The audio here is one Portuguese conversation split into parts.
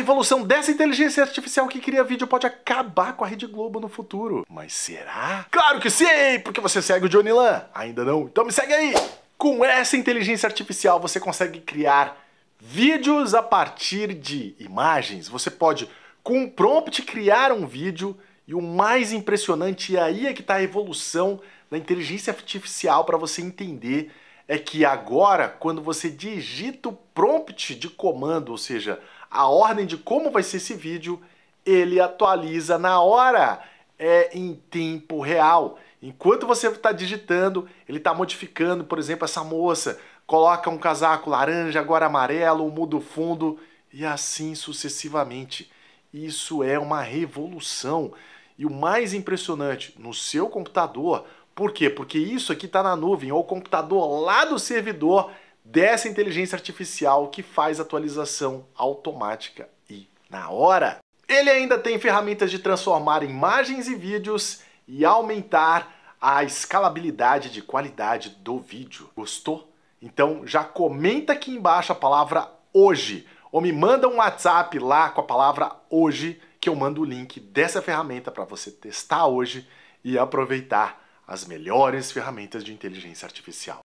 evolução dessa inteligência artificial que cria vídeo pode acabar com a Rede Globo no futuro. Mas será? Claro que sim, porque você segue o Johnny Lan. Ainda não? Então me segue aí! Com essa inteligência artificial você consegue criar vídeos a partir de imagens. Você pode, com um prompt, criar um vídeo e o mais impressionante, e aí é que está a evolução da inteligência artificial para você entender é que agora, quando você digita o prompt de comando, ou seja, a ordem de como vai ser esse vídeo, ele atualiza na hora, é em tempo real. Enquanto você está digitando, ele está modificando, por exemplo, essa moça coloca um casaco laranja, agora amarelo, muda o fundo e assim sucessivamente. Isso é uma revolução. E o mais impressionante, no seu computador, por quê? Porque isso aqui está na nuvem, ou o computador lá do servidor dessa inteligência artificial que faz atualização automática e na hora. Ele ainda tem ferramentas de transformar imagens e vídeos e aumentar a escalabilidade de qualidade do vídeo. Gostou? Então já comenta aqui embaixo a palavra hoje ou me manda um WhatsApp lá com a palavra hoje que eu mando o link dessa ferramenta para você testar hoje e aproveitar as melhores ferramentas de inteligência artificial.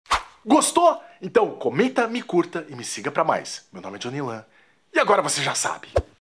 Gostou? Então comenta, me curta e me siga para mais. Meu nome é Johnny Lan. E agora você já sabe.